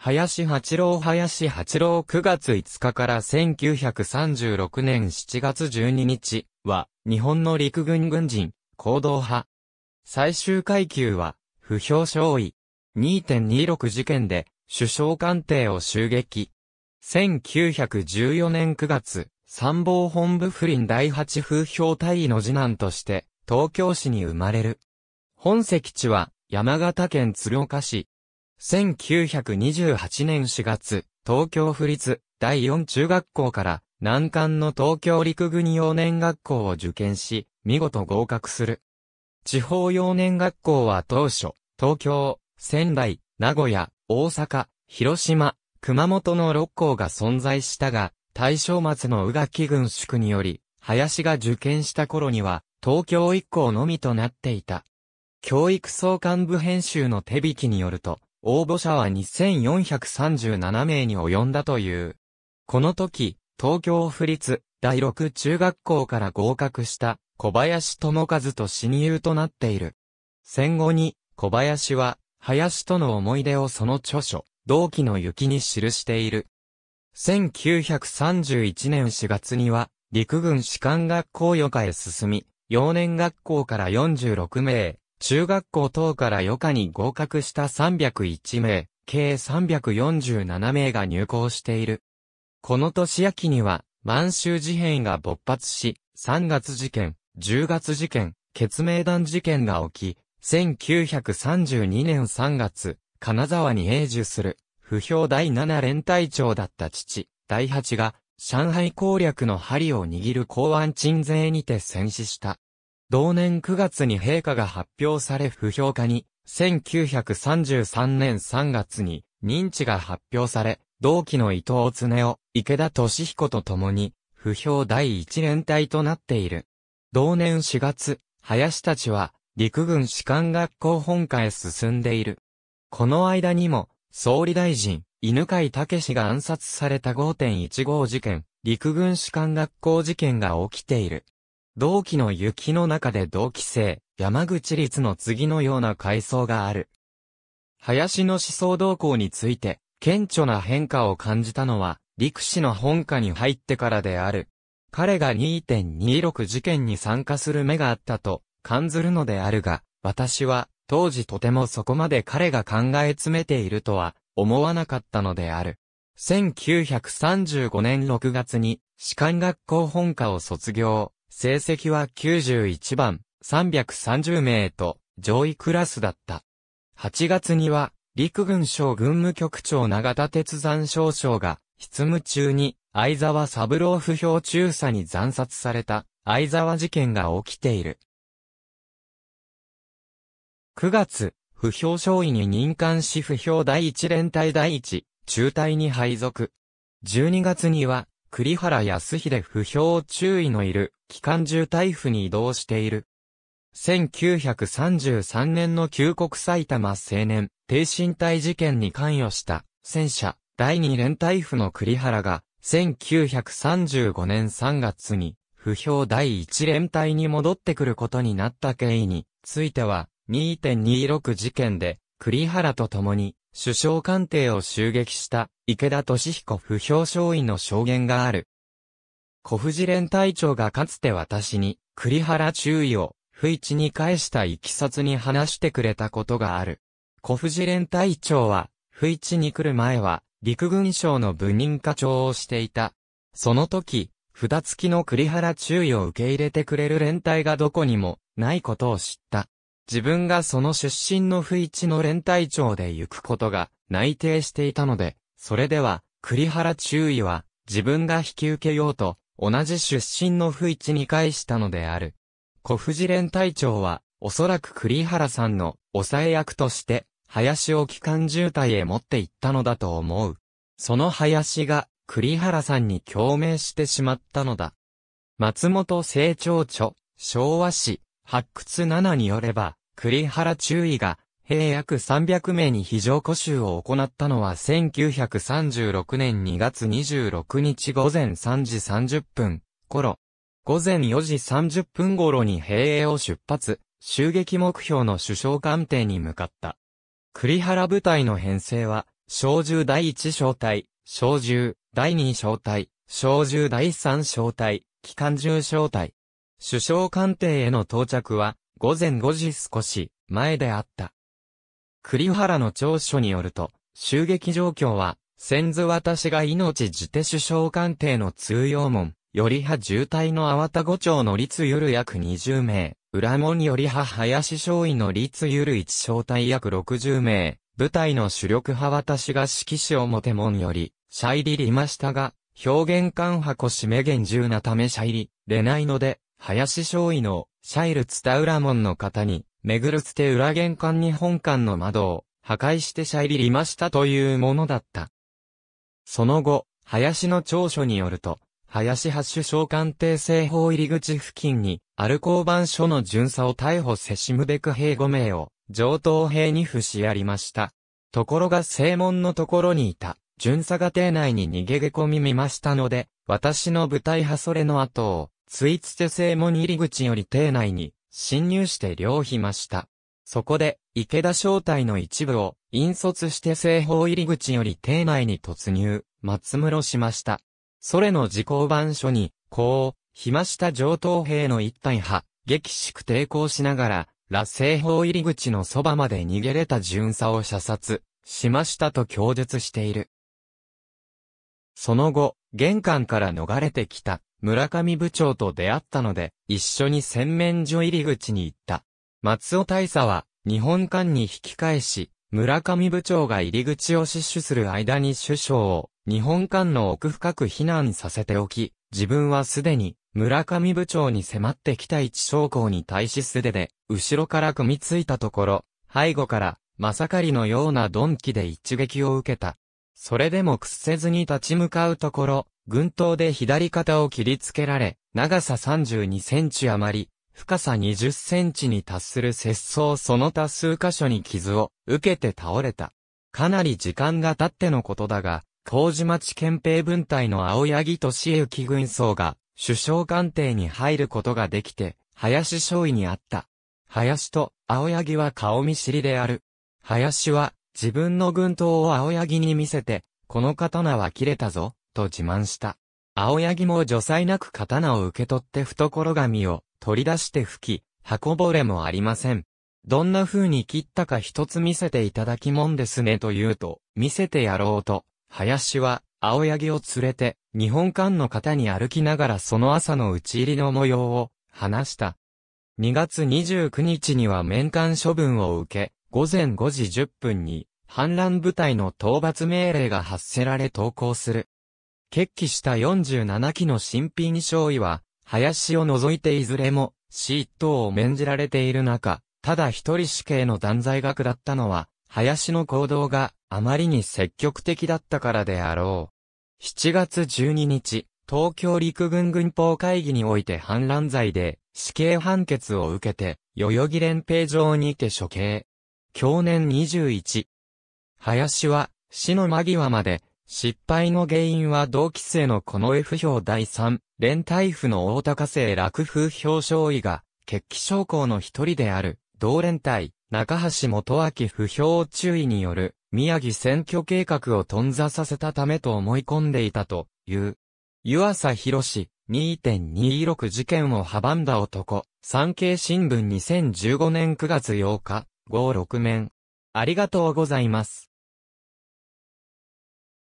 林八郎林八郎9月5日から1936年7月12日は日本の陸軍軍人、行動派。最終階級は不評勝位。2.26事件で首相官邸を襲撃。1914年9月、参謀本部不倫第8風評大尉の次男として東京市に生まれる。本籍地は山形県鶴岡市。1928年4月、東京府立第4中学校から南関の東京陸軍幼年学校を受験し、見事合格する。地方幼年学校は当初、東京、仙台、名古屋、大阪、広島、熊本の6校が存在したが、大正末の宇垣軍宿により、林が受験した頃には、東京1校のみとなっていた。教育総監部編集の手引きによると、応募者は2437名に及んだという。この時、東京府立第六中学校から合格した小林智和と親友となっている。戦後に小林は林との思い出をその著書、同期の雪に記している。1931年4月には陸軍士官学校予科へ進み、幼年学校から46名、中学校等から余科に合格した301名、計347名が入校している。この年秋には、満州事変が勃発し、3月事件、10月事件、決命団事件が起き、1932年3月、金沢に永住する、不評第7連隊長だった父、第8が、上海攻略の針を握る公安鎮税にて戦死した。同年9月に陛下が発表され不評化に、1933年3月に認知が発表され、同期の伊藤常夫、池田敏彦と共に、不評第一連隊となっている。同年4月、林たちは、陸軍士官学校本科へ進んでいる。この間にも、総理大臣、犬飼武が暗殺された5.15事件、陸軍士官学校事件が起きている。同期の雪の中で同期生、山口律の次のような階層がある。林の思想動向について、顕著な変化を感じたのは、陸氏の本家に入ってからである。彼が2.26事件に参加する目があったと感ずるのであるが、私は当時とてもそこまで彼が考え詰めているとは思わなかったのである。1935年6月に士官学校本科を卒業。成績は91番、330名と上位クラスだった。8月には、陸軍省軍務局長長田鉄山少将が、執務中に、相沢三郎不評中佐に惨殺された、相沢事件が起きている。9月、不評少尉に任官し不評第一連隊第一、中隊に配属。12月には、栗原康秀不評中尉のいる機関銃台府に移動している。1933年の旧国埼玉青年、低身体事件に関与した、戦車、第二連隊府の栗原が、1935年3月に、不評第一連隊に戻ってくることになった経緯については、2.26事件で、栗原と共に、首相官邸を襲撃した、池田敏彦不評少尉の証言がある。小藤連隊長がかつて私に、栗原注意を、不一に返したいきさつに話してくれたことがある。小藤連隊長は、不一に来る前は、陸軍省の部任課長をしていた。その時、札付きの栗原注意を受け入れてくれる連隊がどこにもないことを知った。自分がその出身の不一の連隊長で行くことが内定していたので、それでは栗原注意は自分が引き受けようと同じ出身の不一に返したのである。小藤連隊長は、おそらく栗原さんの抑え役として、林を機関渋滞へ持って行ったのだと思う。その林が、栗原さんに共鳴してしまったのだ。松本清張著、昭和史、発掘7によれば、栗原注意が、兵約300名に非常固集を行ったのは1936年2月26日午前3時30分頃。午前4時30分頃に兵営を出発、襲撃目標の首相官邸に向かった。栗原部隊の編成は、小銃第1小隊、小銃第2小隊、小銃第3小隊、機関銃小隊。首相官邸への到着は、午前5時少し前であった。栗原の長所によると、襲撃状況は、先祖私が命じて首相官邸の通用門、より派渋滞の粟田五町の立夜約20名、裏門より派林少尉の立夜一小隊約60名、部隊の主力派私が指揮士表門より、シャイリリましたが、表現官箱しめ厳重なためシャイリ、れないので、林少尉の、シャイルツタウラ門の方に、めぐるつて裏玄関に本館の窓を破壊してしゃいりりましたというものだった。その後、林の長所によると、林発首相官邸西法入り口付近に、アルコーバンの巡査を逮捕せしむべく兵5名を、上等兵に付しやりました。ところが正門のところにいた、巡査が邸内に逃げ込み見ましたので、私の部隊派それの後を、ついつて正門入り口より邸内に、侵入して領費ました。そこで、池田正体の一部を、引率して西方入り口より邸内に突入、松室しました。それの事故版書に、こう、暇した上等兵の一体派、激しく抵抗しながら、羅西方入り口のそばまで逃げれた巡査を射殺、しましたと供述している。その後、玄関から逃れてきた、村上部長と出会ったので、一緒に洗面所入り口に行った。松尾大佐は、日本館に引き返し、村上部長が入り口を死守する間に首相を、日本館の奥深く避難させておき、自分はすでに、村上部長に迫ってきた一将校に対し素手で、後ろから組みついたところ、背後から、まさかりのような鈍器で一撃を受けた。それでも屈せずに立ち向かうところ、軍刀で左肩を切りつけられ、長さ32センチ余り、深さ20センチに達する切創その他数箇所に傷を受けて倒れた。かなり時間が経ってのことだが、麹町憲兵分隊の青柳俊之軍曹が、首相官邸に入ることができて、林少尉に会った。林と青柳は顔見知りである。林は自分の軍刀を青柳に見せて、この刀は切れたぞ。と自慢した。青柳も除災なく刀を受け取って懐紙を取り出して吹き、箱ぼれもありません。どんな風に切ったか一つ見せていただきもんですねと言うと、見せてやろうと、林は青柳を連れて、日本館の方に歩きながらその朝の打ち入りの模様を話した。2月29日には面館処分を受け、午前5時10分に、反乱部隊の討伐命令が発せられ投降する。決起した47機の新品勝位は、林を除いていずれも、死一等を免じられている中、ただ一人死刑の断罪額だったのは、林の行動があまりに積極的だったからであろう。7月12日、東京陸軍軍法会議において反乱罪で死刑判決を受けて、代々木連平城にて処刑。去年21。林は死の間際まで失敗の原因は同期生のこの F 票第3、連帯譜の大高生楽風表彰位が、決起将校の一人である、同連帯、中橋元明不評注意による、宮城選挙計画を頓挫させたためと思い込んでいたという。湯浅博士、2.26事件を阻んだ男、産経新聞2015年9月8日、5、6面。ありがとうございます。